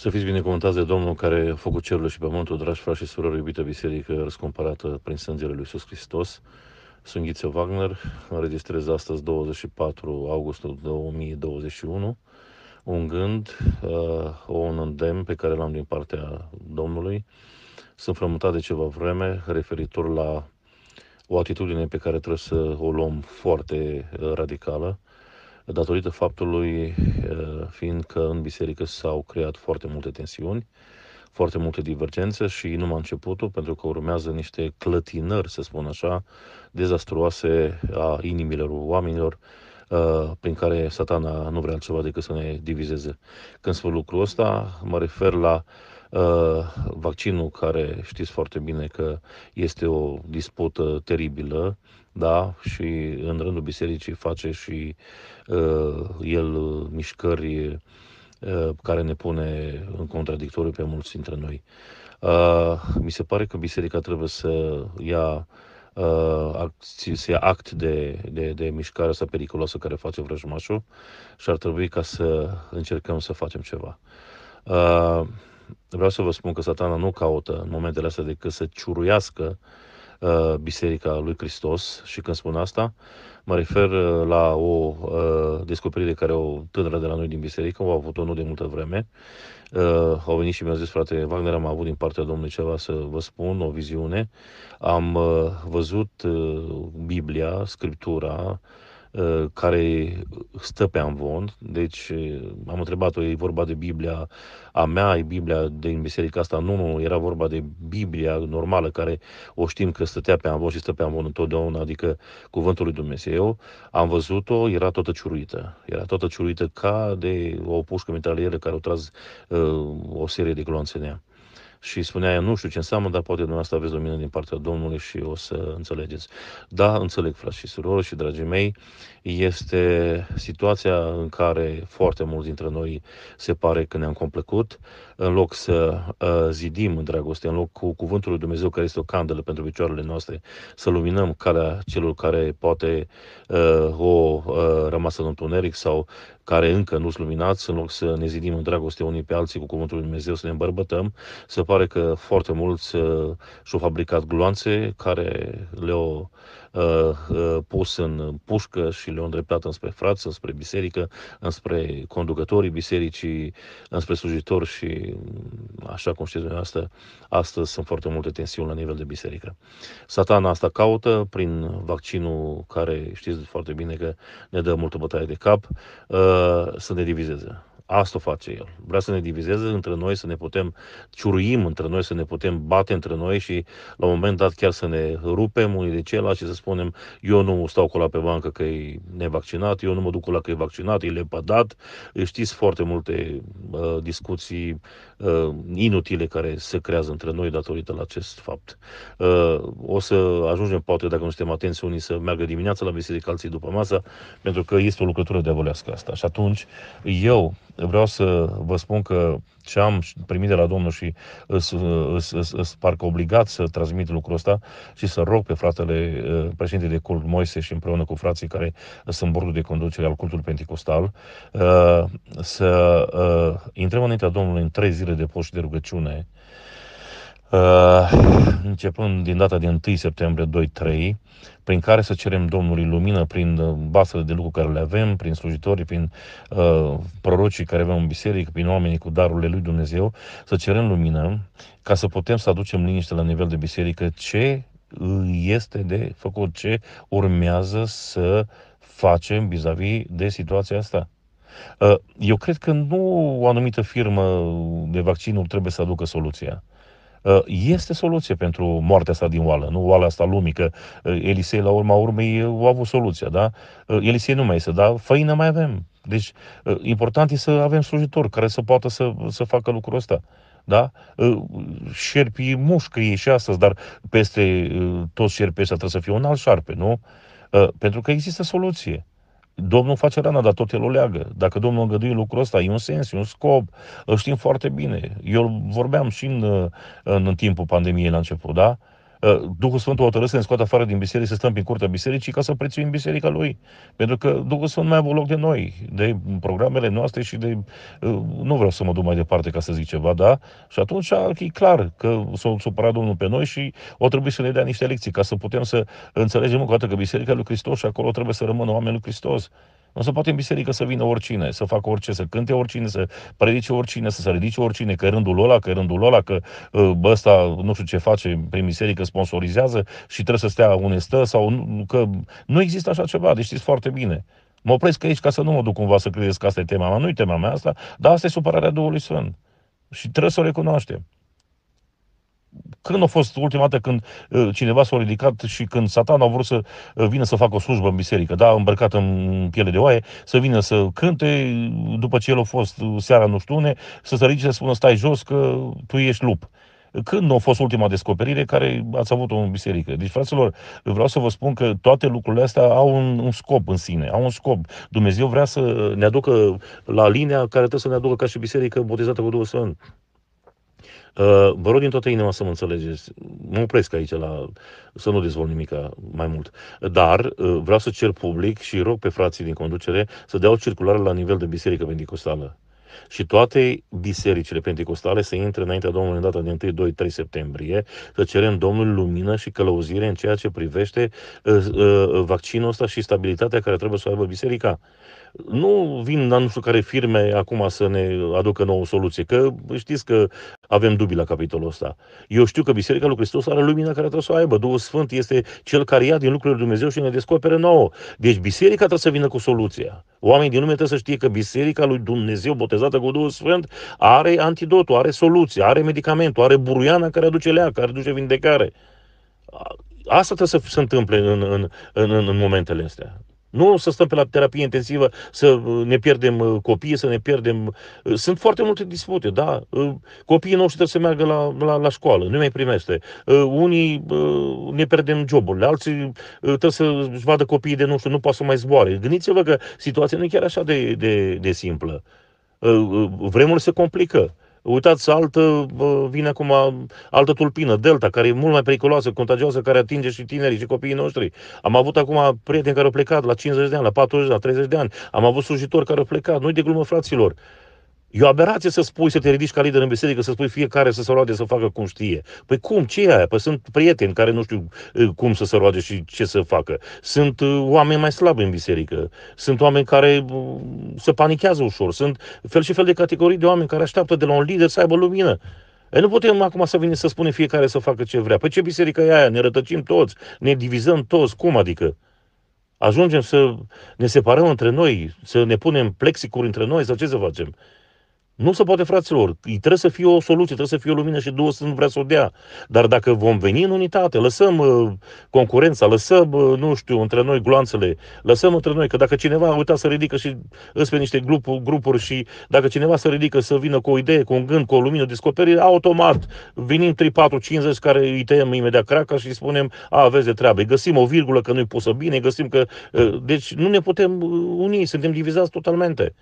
Să fiți binecuvântați de Domnul care a făcut cerul și pământul, dragi frați și surori, iubită biserică răscumpărată prin sângele lui Iisus Hristos. Sunt Ghiță Wagner, înregistrez astăzi 24 august 2021 un gând, o uh, un îndemn pe care l-am din partea Domnului. Sunt frământat de ceva vreme referitor la o atitudine pe care trebuie să o luăm foarte uh, radicală datorită faptului fiindcă în biserică s-au creat foarte multe tensiuni, foarte multe divergențe și numai începutul, pentru că urmează niște clătinări, să spun așa, dezastruoase a inimilor oamenilor, prin care satana nu vrea altceva decât să ne divizeze. Când spun lucrul ăsta, mă refer la vaccinul care știți foarte bine că este o dispută teribilă da? Și în rândul bisericii face și uh, el uh, mișcări uh, care ne pune în contradictoriu pe mulți dintre noi. Uh, mi se pare că biserica trebuie să ia uh, să ia act de, de, de mișcarea asta periculoasă care face vrăjmașul și ar trebui ca să încercăm să facem ceva. Uh, vreau să vă spun că satana nu caută în momentele astea decât să ciuruiască Uh, Biserica lui Hristos și când spun asta, mă refer uh, la o uh, descoperire care o tânără de la noi din biserică, o a avut-o nu de multă vreme. Au venit și mi-a zis, frate Wagner, am avut din partea Domnului ceva să vă spun, o viziune. Am văzut Biblia, Scriptura, Uh, care stă pe amvon, deci uh, am întrebat-o, e vorba de Biblia a mea, e Biblia din biserica asta? Nu, nu, era vorba de Biblia normală, care o știm că stătea pe amvon și stă pe amvon întotdeauna, adică cuvântul lui Dumnezeu. Am văzut-o, era toată ciuruită, era toată ciuruită ca de o pușcă mitralieră care o tras uh, o serie de gloanțe în ea și spunea eu nu știu ce înseamnă, dar poate dumneavoastră aveți lumină din partea Domnului și o să înțelegeți. Da, înțeleg, frați și surori și dragii mei, este situația în care foarte mulți dintre noi se pare că ne-am complăcut, în loc să uh, zidim în dragoste, în loc cu cuvântul lui Dumnezeu care este o candelă pentru picioarele noastre, să luminăm calea celor care poate uh, o uh, rămasă în întuneric sau care încă nu-s luminați, în loc să ne zidim în dragoste unii pe alții cu Cuvântul Lui Dumnezeu, să ne îmbărbătăm, se pare că foarte mulți uh, și-au fabricat gloanțe care le-au Uh, uh, pus în pușcă și le-au îndreptat înspre frață, înspre biserică, înspre conducătorii bisericii, înspre slujitori și, mm, așa cum știți dumneavoastră, astăzi sunt foarte multe tensiuni la nivel de biserică. Satana asta caută prin vaccinul care știți foarte bine că ne dă multă bătaie de cap uh, să ne divizeze. Asta o face el. Vrea să ne divizeze între noi, să ne putem ciuruim între noi, să ne putem bate între noi și la un moment dat chiar să ne rupem unii de ceilalți și să spunem eu nu stau cu la pe bancă că e nevaccinat, eu nu mă duc cu la că e vaccinat, e lepădat. Știți foarte multe uh, discuții uh, inutile care se creează între noi datorită la acest fapt. Uh, o să ajungem poate dacă nu suntem atenți unii să meargă dimineața la biserică, alții după masa, pentru că este o lucrătură de asta. Și atunci eu vreau să vă spun că ce am primit de la Domnul și sunt parcă obligat să transmit lucrul ăsta și să rog pe fratele ă, președinte de cult Moise și împreună cu frații care sunt bordul de conducere al cultului pentecostal ă, să ă, intrăm înaintea Domnului în trei zile de post și de rugăciune Uh, începând din data de 1 septembrie 2-3, prin care să cerem Domnului lumină prin uh, basele de lucru care le avem, prin slujitorii, prin uh, prorocii care avem în biserică, prin oamenii cu darurile lui Dumnezeu, să cerem lumină ca să putem să aducem liniște la nivel de biserică ce este de făcut, ce urmează să facem vis-a-vis de situația asta. Uh, eu cred că nu o anumită firmă de vaccinuri trebuie să aducă soluția. Uh, este soluție pentru moartea asta din oală, nu oala asta lumică. că uh, Elisei la urma urmei uh, a avut soluția, da? Elisei nu mai este, dar făină mai avem. Deci important e să avem slujitori care să poată să, să facă lucrul ăsta. Da? Șerpii mușcă e și astăzi, dar peste toți șerpii ăștia trebuie să fie un alt șarpe, nu? Pentru că există soluție. Domnul face rana, dar tot el o leagă. Dacă Domnul îngăduie lucrul ăsta, e un sens, e un scop, îl știm foarte bine. Eu vorbeam și în, în, în timpul pandemiei la început, da? Uh, Uh, Duhul Sfânt o hotărăsc să ne scoată afară din biserică, să stăm prin curtea bisericii ca să prețuim biserica lui. Pentru că Duhul Sfânt mai avut loc de noi, de programele noastre și de... Uh, nu vreau să mă duc mai departe ca să zic ceva, da? Și atunci e clar că s-a supărat Domnul pe noi și o trebuie să ne dea niște lecții ca să putem să înțelegem încă o dată că Biserica lui Hristos și acolo trebuie să rămână oameni lui Hristos nu să poate în biserică să vină oricine, să facă orice, să cânte oricine, să predice oricine, să se ridice oricine, că rândul ăla, că rândul ăla, că ă, bă, ăsta nu știu ce face prin biserică, sponsorizează și trebuie să stea unde stă sau că nu există așa ceva, deci știți foarte bine. Mă opresc aici ca să nu mă duc cumva să credeți că asta e tema mea, nu e tema mea asta, dar asta e supărarea Duhului Sfânt. Și trebuie să o recunoaștem când a fost ultima dată când uh, cineva s-a ridicat și când satan a vrut să uh, vină să facă o slujbă în biserică, da, îmbrăcat în piele de oaie, să vină să cânte, după ce el a fost uh, seara nu știu une, să se ridice să spună stai jos că tu ești lup. Când a fost ultima descoperire care ați avut-o în biserică? Deci, fraților, vreau să vă spun că toate lucrurile astea au un, un scop în sine, au un scop. Dumnezeu vrea să ne aducă la linia care trebuie să ne aducă ca și biserică botezată cu Duhul Sfânt. Uh, vă rog din toată inima să mă înțelegeți. Mă opresc aici la, să nu dezvolt nimic mai mult. Dar uh, vreau să cer public și rog pe frații din conducere să dea o circulare la nivel de biserică pentecostală și toate bisericile pentecostale să intre înaintea Domnului în data de 1, 2, 3 septembrie, să cerem Domnului lumină și călăuzire în ceea ce privește uh, uh, vaccinul ăsta și stabilitatea care trebuie să o aibă biserica. Nu vin la nu știu care firme acum să ne aducă nouă soluție, că știți că avem dubii la capitolul ăsta. Eu știu că Biserica lui Hristos are lumina care trebuie să o aibă. Duhul Sfânt este cel care ia din lucrurile lui Dumnezeu și ne descoperă nouă. Deci biserica trebuie să vină cu soluția. Oamenii din lume trebuie să știe că biserica lui Dumnezeu botezată cu Duhul Sfânt are antidotul, are soluția, are medicamentul, are buruiana care aduce leac, care aduce vindecare. Asta trebuie să se întâmple în, în, în, în momentele astea. Nu să stăm pe la terapie intensivă, să uh, ne pierdem uh, copiii, să ne pierdem... Uh, sunt foarte multe dispute, da? Copiii noștri trebuie să meargă la, la, la școală, nu mai primește. Unii ne pierdem joburile, alții trebuie să-și vadă copiii de, nu știu, nu poate să mai zboare. Gândiți-vă că situația nu e chiar așa de, de, de simplă. Vremurile se complică. Uitați altă, vine acum altă tulpină, Delta, care e mult mai periculoasă, contagioasă, care atinge și tinerii și copiii noștri. Am avut acum prieteni care au plecat la 50 de ani, la 40, de ani, la 30 de ani. Am avut slujitori care au plecat. Nu-i de glumă, fraților. E o aberație să spui, să te ridici ca lider în biserică, să spui fiecare să se roage să facă cum știe. Păi cum? Ce e aia? Păi sunt prieteni care nu știu uh, cum să se roage și ce să facă. Sunt uh, oameni mai slabi în biserică. Sunt oameni care uh, se panichează ușor. Sunt fel și fel de categorii de oameni care așteaptă de la un lider să aibă lumină. E, nu putem acum să vină să spune fiecare să facă ce vrea. Păi ce biserică e aia? Ne rătăcim toți, ne divizăm toți. Cum adică? Ajungem să ne separăm între noi, să ne punem plexicuri între noi sau ce să facem? Nu se poate, fraților. Trebuie să fie o soluție, trebuie să fie o lumină și să nu vrea să o dea. Dar dacă vom veni în unitate, lăsăm uh, concurența, lăsăm, uh, nu știu, între noi gloanțele, lăsăm între noi, că dacă cineva, a uitat să ridică și îți pe niște grupuri, grupuri și dacă cineva să ridică să vină cu o idee, cu un gând, cu o lumină, o descoperire, automat venim 3, 4, 50 care îi tăiem imediat craca și spunem, a, aveți de treabă, găsim o virgulă că nu-i pusă bine, găsim că... Uh, deci nu ne putem uni, suntem divizați totalmente.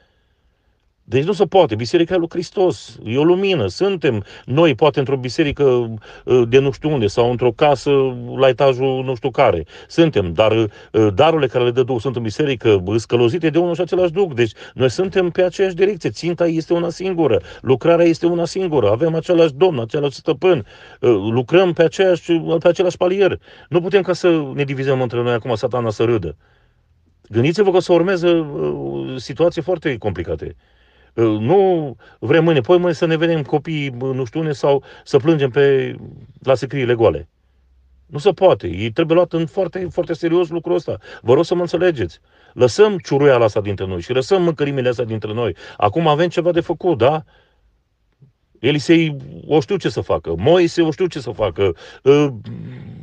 Deci nu se poate. Biserica lui Hristos e o lumină. Suntem noi, poate, într-o biserică ă, de nu știu unde sau într-o casă la etajul nu știu care. Suntem, dar ă, darurile care le dă Duhul sunt în biserică scălozite de unul și același Duh. Deci noi suntem pe aceeași direcție. Ținta este una singură. Lucrarea este una singură. Avem același domn, același stăpân. Ă, lucrăm pe, aceeași, pe același palier. Nu putem ca să ne divizăm între noi acum, satana să râdă. Gândiți-vă că o să urmeze situații foarte complicate. Nu vrem mâine, poi mâine să ne vedem copiii nu știu unde sau să plângem pe, la secriile goale. Nu se poate. Ei trebuie luat în foarte, foarte serios lucrul ăsta. Vă rog să mă înțelegeți. Lăsăm la asta dintre noi și lăsăm mâncărimile astea dintre noi. Acum avem ceva de făcut, da? Elisei o știu ce să facă, Moise o știu ce să facă, ă,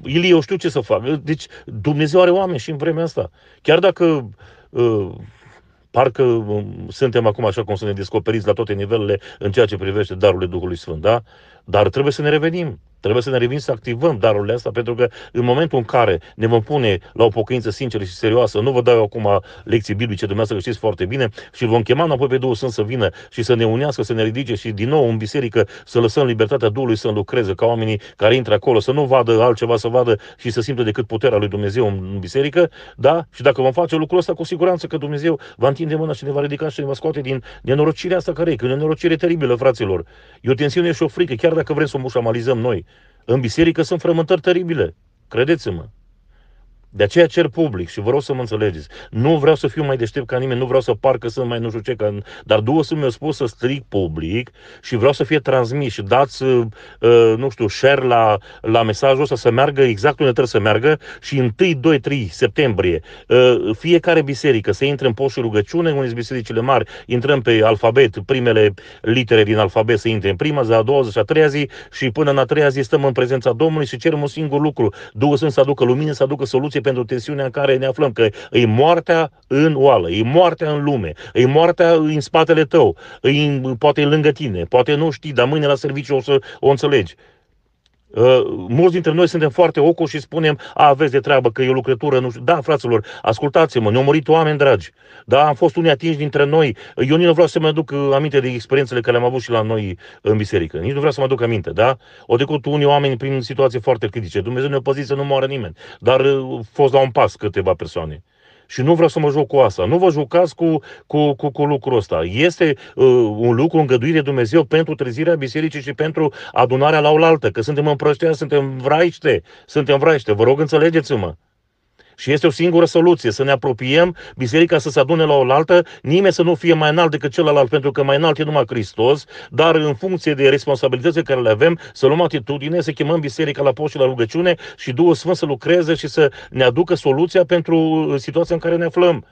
Ilie o știu ce să facă. Deci Dumnezeu are oameni și în vremea asta. Chiar dacă ă, parcă um, suntem acum așa cum să ne descoperiți la toate nivelele în ceea ce privește darurile Duhului Sfânt, da? Dar trebuie să ne revenim. Trebuie să ne revin să activăm darurile astea, pentru că în momentul în care ne vom pune la o pocăință sinceră și serioasă, nu vă dau eu acum lecții biblice, dumneavoastră știți foarte bine, și vom chema înapoi pe Duhul Sfânt să vină și să ne unească, să ne ridice și din nou în biserică să lăsăm libertatea Duhului să lucreze, ca oamenii care intră acolo să nu vadă altceva, să vadă și să simtă decât puterea lui Dumnezeu în biserică, da? Și dacă vom face lucrul ăsta, cu siguranță că Dumnezeu va întinde mâna și ne va ridica și ne va scoate din nenorocirea asta care e, că e o nenorocire teribilă, fraților. E o tensiune și o frică, chiar dacă vrem să o mușamalizăm noi. În biserică sunt frământări teribile, credeți-mă. De aceea cer public și vă rog să mă înțelegeți. Nu vreau să fiu mai deștept ca nimeni, nu vreau să par că sunt mai nu știu ce, ca... dar sunt mi au spus să stric public și vreau să fie transmis și dați, uh, uh, nu știu, share la, la mesajul ăsta să meargă exact unde trebuie să meargă și 1, 2, 3 septembrie uh, fiecare biserică să intre în post și rugăciune, unde sunt bisericile mari, intrăm pe alfabet, primele litere din alfabet să intre în prima zi, a doua zi și a treia zi și până în a treia zi stăm în prezența Domnului și cerem un singur lucru. Duhul Sfânt să aducă lumină, să aducă soluție pentru tensiunea în care ne aflăm, că e moartea în oală, e moartea în lume, e moartea în spatele tău, e, poate lângă tine, poate nu știi, dar mâine la serviciu o să o înțelegi. Uh, mulți dintre noi suntem foarte oco și spunem, a, aveți de treabă că e o lucrătură, nu știu. Da, fraților, ascultați-mă, ne-au murit oameni dragi. Da, am fost unii atinși dintre noi. Eu nici nu vreau să mă aduc uh, aminte de experiențele care le-am avut și la noi uh, în biserică. Nici nu vreau să mă aduc aminte, da? O decât unii oameni prin situații foarte critice. Dumnezeu ne-a păzit să nu moară nimeni. Dar fost la un pas câteva persoane. Și nu vreau să mă joc cu asta. Nu vă jucați cu, cu, cu, cu lucrul ăsta. Este uh, un lucru îngăduit de Dumnezeu pentru trezirea bisericii și pentru adunarea la oaltă. Că suntem în suntem vraiște. Suntem vraiște. Vă rog, înțelegeți-mă. Și este o singură soluție, să ne apropiem, biserica să se adune la oaltă, nimeni să nu fie mai înalt decât celălalt, pentru că mai înalt e numai Hristos, dar în funcție de responsabilitățile care le avem, să luăm atitudine, să chemăm biserica la post și la rugăciune și Duhul Sfânt să lucreze și să ne aducă soluția pentru situația în care ne aflăm.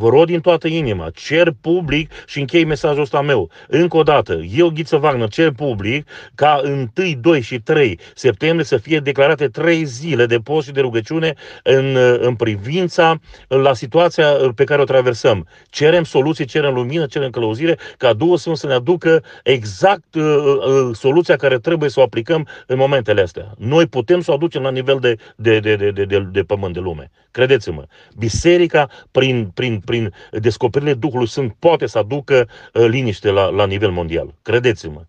Vă rog din toată inima, cer public și închei mesajul ăsta meu. Încă o dată, eu, Ghiță Vagnă, cer public ca 1, 2 și 3 septembrie să fie declarate 3 zile de post și de rugăciune în, în privința la situația pe care o traversăm. Cerem soluții, cerem lumină, cerem călăuzire ca Duhul Sfânt să ne aducă exact uh, uh, soluția care trebuie să o aplicăm în momentele astea. Noi putem să o aducem la nivel de, de, de, de, de, de, de pământ, de lume. Credeți-mă, biserica prin, prin prin descoperirile Duhului Sfânt poate să aducă uh, liniște la, la nivel mondial. Credeți-mă.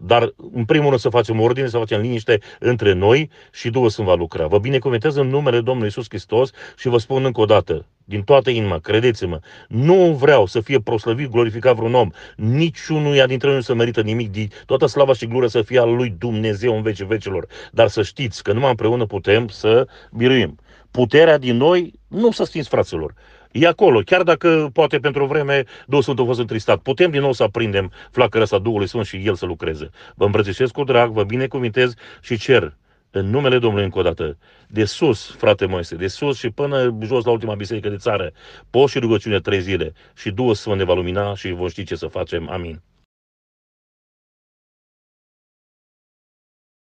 Dar, în primul rând, să facem ordine, să facem liniște între noi și Duhul Sfânt va lucra. Vă binecuvântez în numele Domnului Isus Hristos și vă spun încă o dată, din toată inima, credeți-mă, nu vreau să fie proslăvit, glorificat vreun om, Niciunul dintre noi nu se merită nimic, din toată slava și gloria să fie al lui Dumnezeu în vecii vecilor. Dar să știți că numai împreună putem să biruim. Puterea din noi nu să stins fraților e acolo. Chiar dacă poate pentru o vreme Duhul Sfânt a fost întristat, putem din nou să aprindem flacăra asta Duhului Sfânt și El să lucreze. Vă îmbrățișez cu drag, vă binecuvintez și cer în numele Domnului încă o dată, de sus, frate Moise, de sus și până jos la ultima biserică de țară, Poți și rugăciune trei zile și Duhul Sfânt ne va lumina și vom ști ce să facem. Amin.